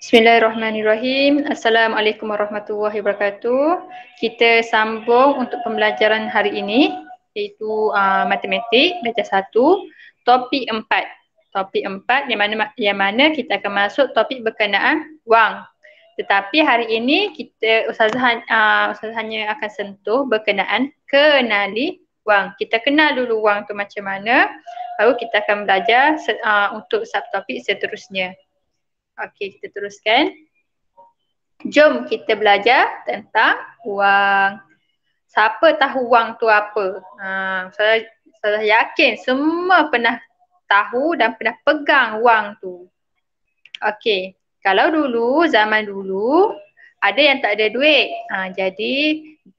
Bismillahirrahmanirrahim. Assalamualaikum warahmatullahi wabarakatuh. Kita sambung untuk pembelajaran hari ini iaitu uh, matematik baca satu topik empat. Topik empat yang mana, yang mana kita akan masuk topik berkenaan wang. Tetapi hari ini kita ustazah, uh, ustazah hanya akan sentuh berkenaan kenali wang. Kita kenal dulu wang tu macam mana baru kita akan belajar uh, untuk subtopik seterusnya. Okey, kita teruskan. Jom kita belajar tentang wang. Siapa tahu wang tu apa? Uh, saya, saya yakin semua pernah tahu dan pernah pegang wang tu. Okey, kalau dulu, zaman dulu, ada yang tak ada duit. Uh, jadi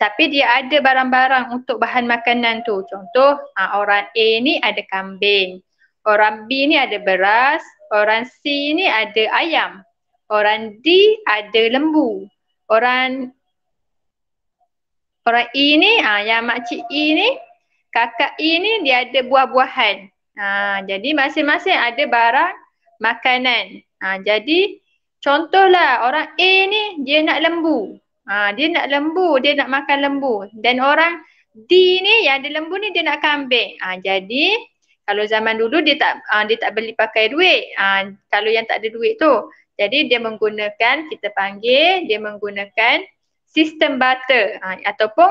tapi dia ada barang-barang untuk bahan makanan tu. Contoh ha, orang A ni ada kambing, orang B ni ada beras, orang C ni ada ayam, orang D ada lembu, orang orang E ni ha, yang makcik E ni kakak E ni dia ada buah-buahan. Ha, jadi masing-masing ada barang makanan. Ha, jadi contohlah orang A ni dia nak lembu. Ha, dia nak lembu, dia nak makan lembu. Dan orang D ni yang ada lembu ni dia nak kambing. Ha, jadi kalau zaman dulu dia tak ha, dia tak beli pakai duit. Ha, kalau yang tak ada duit tu. Jadi dia menggunakan kita panggil dia menggunakan sistem barter ha, ataupun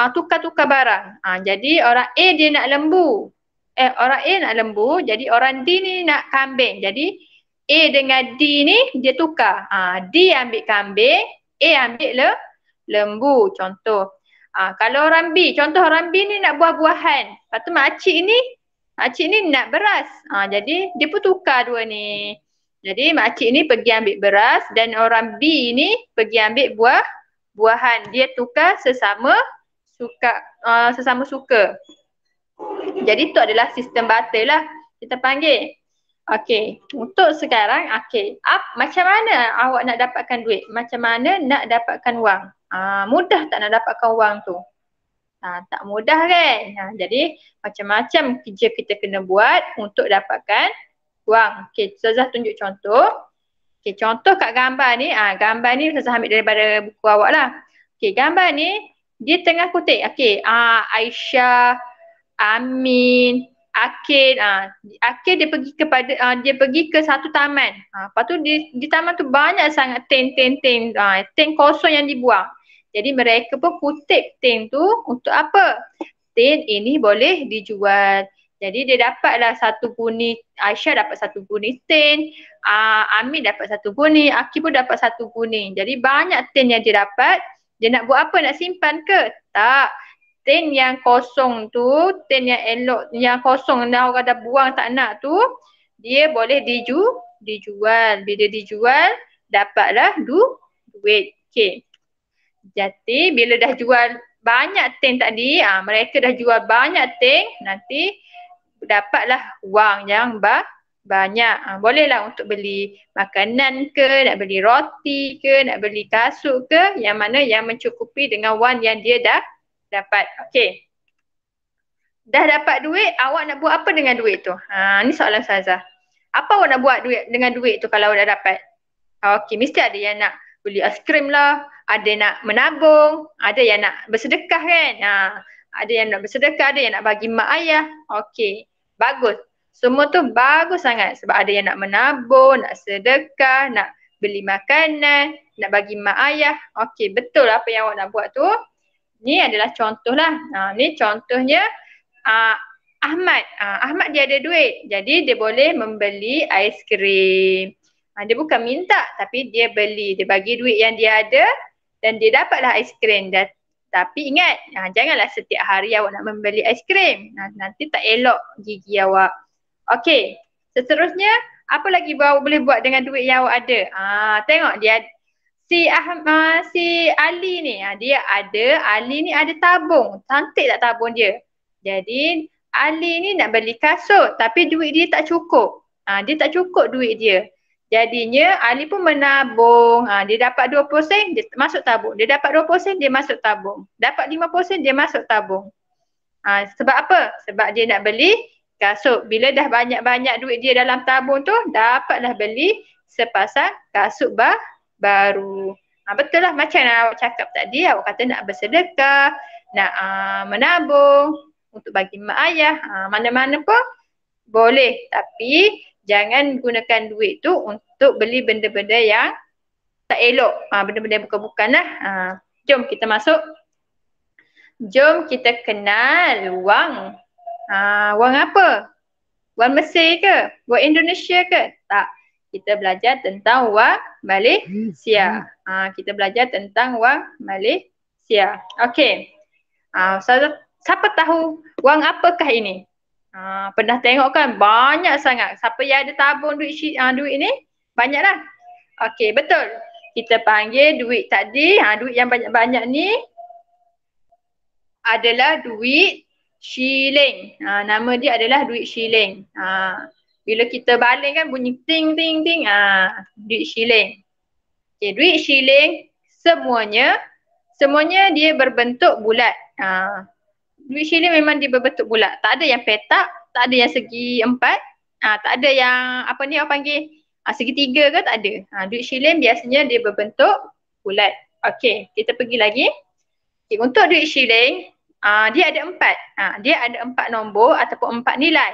ha, tukar-tukar barang. Ha, jadi orang A dia nak lembu. Eh orang A nak lembu, jadi orang D ni nak kambing. Jadi A dengan D ni dia tukar. Ha, D ambil kambing, A ambil le lembu contoh. Ha, kalau rambi, contoh orang rambi ni nak buah-buahan. Lepas tu makcik ni, makcik ni nak beras. Ha, jadi dia pun tukar dua ni. Jadi makcik ni pergi ambil beras dan orang B ni pergi ambil buah buahan. Dia tukar sesama suka uh, sesama suka. Jadi tu adalah sistem batal lah kita panggil. Okey, untuk sekarang, okey. Ap, macam mana awak nak dapatkan duit? Macam mana nak dapatkan wang? Ah, mudah tak nak dapatkan wang tu? Ah, tak mudah kan? Ah, jadi macam-macam kerja kita kena buat untuk dapatkan wang. Okey, Ustazah tunjuk contoh. Okey, contoh kat gambar ni, ah gambar ni Ustazah ambil daripada buku awak lah. Okey, gambar ni dia tengah kutip. Okey, ah Aisyah Amin, akhir uh, ah, akhir dia pergi kepada uh, dia pergi ke satu taman. Uh, lepas tu di, di taman tu banyak sangat ten ten ten uh, ten kosong yang dibuang. Jadi mereka pun kutip ten tu untuk apa? Ten ini boleh dijual. Jadi dia dapatlah satu guni, Aisyah dapat satu guni ten, uh, Amin dapat satu guni, Aki pun dapat satu guni. Jadi banyak ten yang dia dapat. Dia nak buat apa? Nak simpan ke? Tak tin yang kosong tu, tin yang elok, yang kosong dah orang dah buang tak nak tu, dia boleh diju, dijual. Bila dijual, dapatlah du, duit. Okay. Jadi bila dah jual banyak tin tadi, ha, mereka dah jual banyak tin, nanti dapatlah wang yang ba banyak. Ha, bolehlah untuk beli makanan ke, nak beli roti ke, nak beli kasut ke, yang mana yang mencukupi dengan wang yang dia dah dapat. Okey. Dah dapat duit, awak nak buat apa dengan duit tu? Ha, ni soalan saya. Apa awak nak buat duit dengan duit tu kalau dah dapat? Okey, mesti ada yang nak beli aiskrim lah, ada yang nak menabung, ada yang nak bersedekah kan? Ha, ada yang nak bersedekah, ada yang nak bagi mak ayah. Okey, bagus. Semua tu bagus sangat sebab ada yang nak menabung, nak sedekah, nak beli makanan, nak bagi mak ayah. Okey, betul apa yang awak nak buat tu ni adalah contoh lah. Ha, ni contohnya uh, Ahmad. Uh, Ahmad dia ada duit. Jadi dia boleh membeli ais krim. Ha, dia bukan minta tapi dia beli. Dia bagi duit yang dia ada dan dia dapatlah ais krim. Dan, tapi ingat, ha, janganlah setiap hari awak nak membeli ais krim. Ha, nanti tak elok gigi awak. Okey. Seterusnya, apa lagi awak boleh buat dengan duit yang awak ada? Ha, tengok dia si Ahmad, uh, si Ali ni uh, dia ada Ali ni ada tabung. Cantik tak tabung dia. Jadi Ali ni nak beli kasut tapi duit dia tak cukup. Ha, dia tak cukup duit dia. Jadinya Ali pun menabung. Ha, dia dapat 20 sen, dia masuk tabung. Dia dapat 20 sen, dia masuk tabung. Dapat 50 sen, dia masuk tabung. Ha, sebab apa? Sebab dia nak beli kasut. Bila dah banyak-banyak duit dia dalam tabung tu, dapatlah beli sepasang kasut bah baru ha, betul lah macam yang awak cakap tadi awak kata nak bersedekah nak uh, menabung untuk bagi mak ayah ha, mana-mana pun boleh tapi jangan gunakan duit tu untuk beli benda-benda yang tak elok benda-benda yang bukan-bukan lah ha, jom kita masuk jom kita kenal wang ha, wang apa? wang Mesir ke? wang Indonesia ke? tak kita belajar tentang wang Malaysia. Hmm. Ha, kita belajar tentang wang Malaysia. Okey. Ha, so, siapa tahu wang apakah ini? Ha, pernah tengok kan banyak sangat. Siapa yang ada tabung duit, uh, duit ini? Banyaklah. Okey, betul. Kita panggil duit tadi, ha, duit yang banyak-banyak ni adalah duit shilling. Ha, nama dia adalah duit shilling. Ha, bila kita baling kan bunyi ting ting ting ah duit shilling. Okey duit shilling semuanya semuanya dia berbentuk bulat. Ah duit shilling memang dia berbentuk bulat. Tak ada yang petak, tak ada yang segi empat, ah tak ada yang apa ni orang panggil ah, segi tiga ke tak ada. Ah duit shilling biasanya dia berbentuk bulat. Okey, kita pergi lagi. Okay, untuk duit shilling, Uh, dia ada empat. Uh, dia ada empat nombor ataupun empat nilai.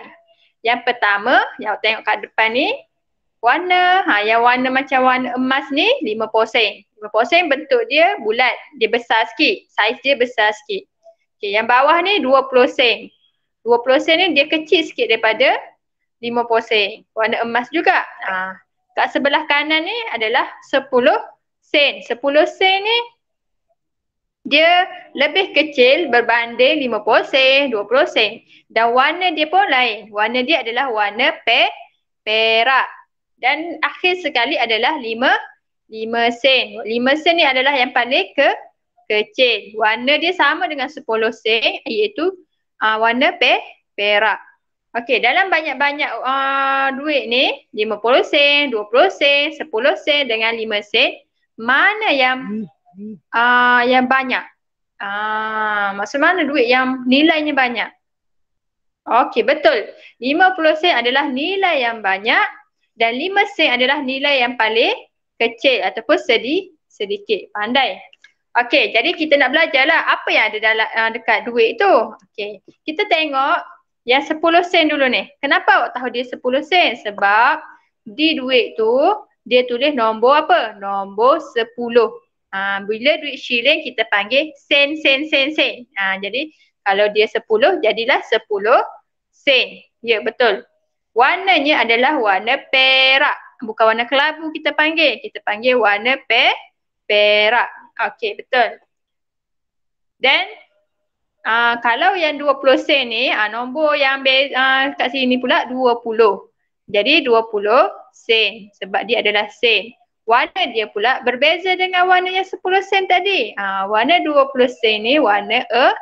Yang pertama, yang awak tengok kat depan ni, warna, ha, yang warna macam warna emas ni 5%. 5% bentuk dia bulat, dia besar sikit, saiz dia besar sikit. Okay, yang bawah ni 20 sen. 20 sen ni dia kecil sikit daripada 5 sen. Warna emas juga. Ha. Kat sebelah kanan ni adalah 10 sen. 10 sen ni dia lebih kecil berbanding 50 sen, 20 sen dan warna dia pun lain. Warna dia adalah warna per, perak. Dan akhir sekali adalah 5 5 sen. 5 sen ni adalah yang paling ke kecil. Warna dia sama dengan 10 sen iaitu uh, warna per, perak. Okey, dalam banyak-banyak uh, duit ni 50 sen, 20 sen, 10 sen dengan 5 sen, mana yang hmm. Ah, uh, yang banyak. Ah, uh, maksud mana duit yang nilainya banyak? Okey, betul. 50 sen adalah nilai yang banyak dan 5 sen adalah nilai yang paling kecil ataupun sedih sedikit. Pandai. Okey, jadi kita nak belajarlah apa yang ada dalam uh, dekat duit tu. Okey. Kita tengok yang 10 sen dulu ni. Kenapa awak tahu dia 10 sen? Sebab di duit tu dia tulis nombor apa? Nombor Ah, bila duit shilling kita panggil sen sen sen sen. Ha, jadi kalau dia sepuluh jadilah sepuluh sen. Ya betul. Warnanya adalah warna perak. Bukan warna kelabu kita panggil. Kita panggil warna pe perak. Okey betul. Then uh, kalau yang dua puluh sen ni uh, nombor yang be- uh, kat sini pula 20. Jadi puluh sen sebab dia adalah sen warna dia pula berbeza dengan warna yang 10 sen tadi. Ha, warna 20 sen ni warna uh,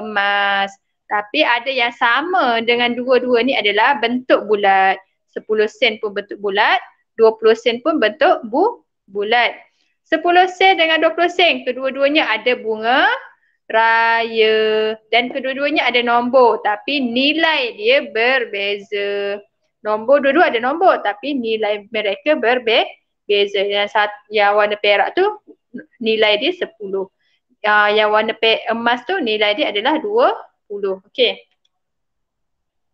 emas. Tapi ada yang sama dengan dua-dua ni adalah bentuk bulat. 10 sen pun bentuk bulat, 20 sen pun bentuk bu bulat. 10 sen dengan 20 sen, kedua-duanya ada bunga raya dan kedua-duanya ada nombor tapi nilai dia berbeza. Nombor dua-dua ada nombor tapi nilai mereka berbeza beza. Yang, sat, yang warna perak tu nilai dia sepuluh. Uh, yang warna per- emas tu nilai dia adalah dua puluh. Okey.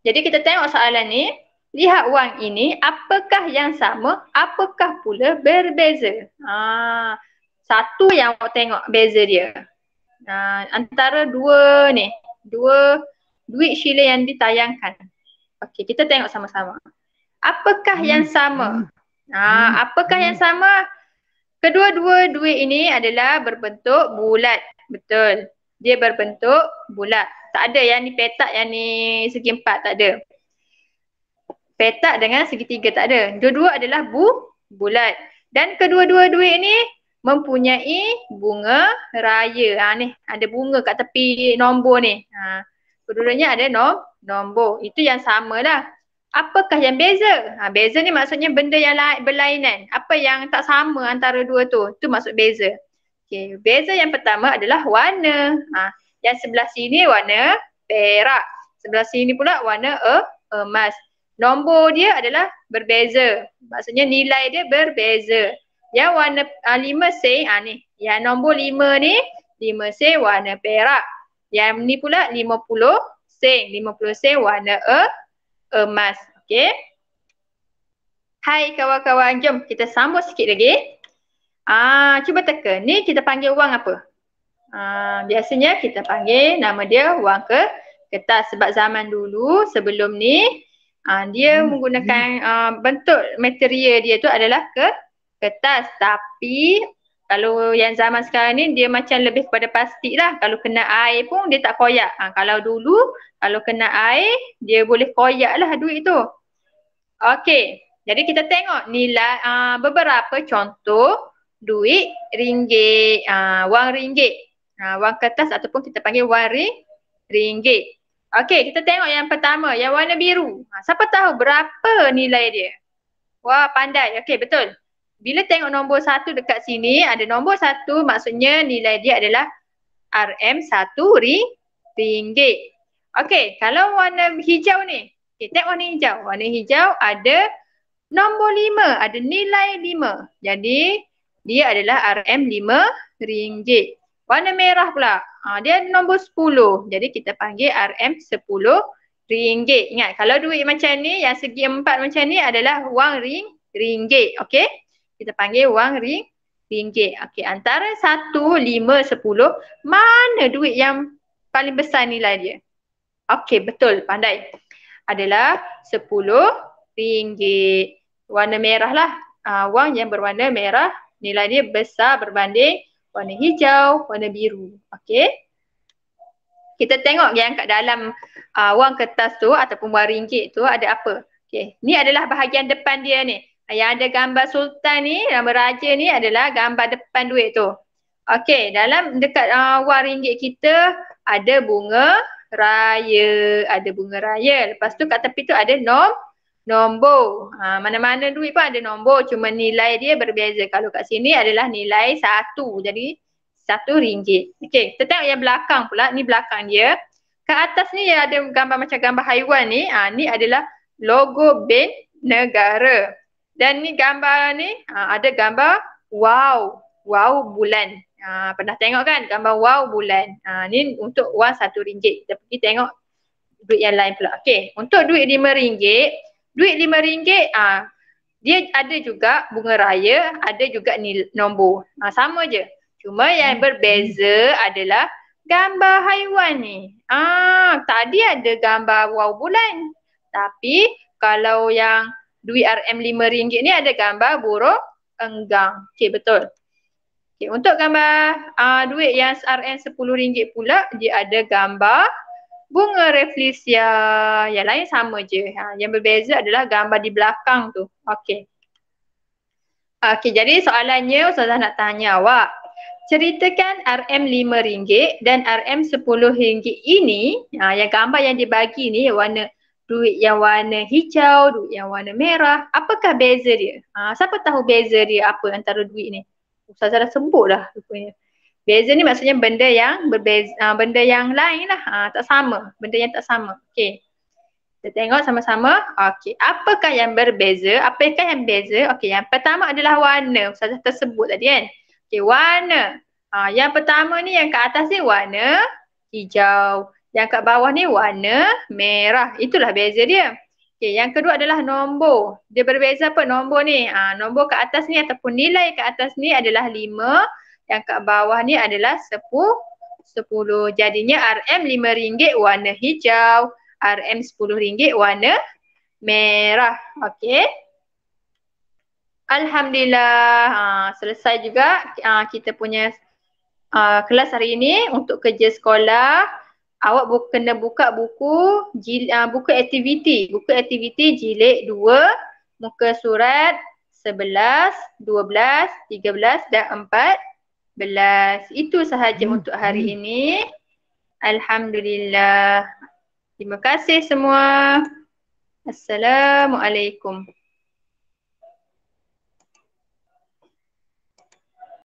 Jadi kita tengok soalan ni. Lihat wang ini, apakah yang sama, apakah pula berbeza? Ha, satu yang awak tengok beza dia. Ha, antara dua ni, dua duit shilling yang ditayangkan. Okey, kita tengok sama-sama. Apakah hmm. yang sama? Ah, hmm. apakah yang hmm. sama? Kedua-dua duit ini adalah berbentuk bulat. Betul. Dia berbentuk bulat. Tak ada yang ni petak yang ni segi empat tak ada. Petak dengan segi tiga tak ada. Dua-dua adalah bu bulat. Dan kedua-dua duit ini mempunyai bunga raya. Ha ni ada bunga kat tepi nombor ni. Ha. Kedua-duanya ada no, nombor. Itu yang samalah apakah yang beza? Ha, beza ni maksudnya benda yang lain, berlainan. Apa yang tak sama antara dua tu? Tu maksud beza. Okey, Beza yang pertama adalah warna. Ha, yang sebelah sini warna perak. Sebelah sini pula warna uh, emas. Nombor dia adalah berbeza. Maksudnya nilai dia berbeza. Yang warna uh, lima C, ha, ni. Yang nombor lima ni, lima C warna perak. Yang ni pula lima puluh sen. Lima puluh sen warna uh, emas. Okay. Hai kawan-kawan, jom kita sambut sikit lagi. Ah, cuba teka, ni kita panggil wang apa? Ah, biasanya kita panggil nama dia wang ke kertas sebab zaman dulu sebelum ni ah, dia hmm. menggunakan hmm. ah, bentuk material dia tu adalah ke kertas tapi kalau yang zaman sekarang ni dia macam lebih kepada pasti lah kalau kena air pun dia tak koyak ha, kalau dulu kalau kena air dia boleh koyak lah duit tu Okey, jadi kita tengok nilai uh, beberapa contoh duit ringgit, uh, wang ringgit, uh, wang kertas ataupun kita panggil wang ring, ringgit. Okey, kita tengok yang pertama, yang warna biru. Uh, siapa tahu berapa nilai dia? Wah, pandai. Okey, betul bila tengok nombor satu dekat sini ada nombor satu maksudnya nilai dia adalah RM1 ringgit. Okey, kalau warna hijau ni. Okey, tengok warna hijau. Warna hijau ada nombor lima, ada nilai lima. Jadi, dia adalah RM5 ringgit. Warna merah pula. Ha, dia nombor sepuluh. Jadi, kita panggil RM10 ringgit. Ingat, kalau duit macam ni, yang segi empat macam ni adalah wang ring ringgit. Okey? kita panggil wang ring ringgit. Okey antara satu, lima, sepuluh mana duit yang paling besar nilai dia? Okey betul pandai. Adalah sepuluh ringgit. Warna merah lah. Uh, wang yang berwarna merah nilai dia besar berbanding warna hijau, warna biru. Okey. Kita tengok yang kat dalam uh, wang kertas tu ataupun wang ringgit tu ada apa. Okey. Ni adalah bahagian depan dia ni yang ada gambar sultan ni, gambar raja ni adalah gambar depan duit tu. Okey, dalam dekat uh, wang ringgit kita ada bunga raya, ada bunga raya. Lepas tu kat tepi tu ada nom nombor. Ha, mana-mana duit pun ada nombor, cuma nilai dia berbeza. Kalau kat sini adalah nilai satu, jadi satu ringgit. Okey, kita tengok yang belakang pula, ni belakang dia. Kat atas ni yang ada gambar macam gambar haiwan ni, ha, ni adalah logo bank negara. Dan ni gambar ni, ah, ada gambar wow, wow bulan. Ha, pernah tengok kan gambar wow bulan. Ha, ni untuk wang satu ringgit. Kita pergi tengok duit yang lain pula. Okey, untuk duit lima ringgit, duit lima ringgit, ha, dia ada juga bunga raya, ada juga ni nombor. Ha, sama je. Cuma yang hmm. berbeza adalah gambar haiwan ni. Ah, tadi ada gambar wow bulan. Tapi kalau yang duit RM5 ni ada gambar burung enggang. Okey betul. Okay, untuk gambar uh, duit yang RM10 pula dia ada gambar bunga refleksia. Yang lain sama je. Ha, yang berbeza adalah gambar di belakang tu. Okey. Okey jadi soalannya Ustazah nak tanya awak. Ceritakan RM5 dan RM10 ini, ha, yang gambar yang dibagi ni warna duit yang warna hijau, duit yang warna merah, apakah beza dia? Ha, siapa tahu beza dia apa antara duit ni? Ustazah dah sebut dah rupanya. Beza ni maksudnya benda yang berbeza, ha, benda yang lain lah. Ha, tak sama. Benda yang tak sama. Okey. Kita tengok sama-sama. Okey. Apakah yang berbeza? Apakah yang beza? Okey. Yang pertama adalah warna. Ustazah tersebut tadi kan. Okey. Warna. Ha, yang pertama ni yang kat atas ni warna hijau. Yang kat bawah ni warna merah. Itulah beza dia. Okay, yang kedua adalah nombor. Dia berbeza apa nombor ni? Ha, nombor kat atas ni ataupun nilai kat atas ni adalah 5. Yang kat bawah ni adalah 10. 10. Jadinya RM5 warna hijau. RM10 warna merah. Okay. Alhamdulillah. Ha, selesai juga ha, kita punya ha, kelas hari ini untuk kerja sekolah awak bu- kena buka buku jil, uh, buku aktiviti buku aktiviti jilid dua muka surat belas 12 13 dan 14 itu sahaja hmm. untuk hari hmm. ini alhamdulillah terima kasih semua assalamualaikum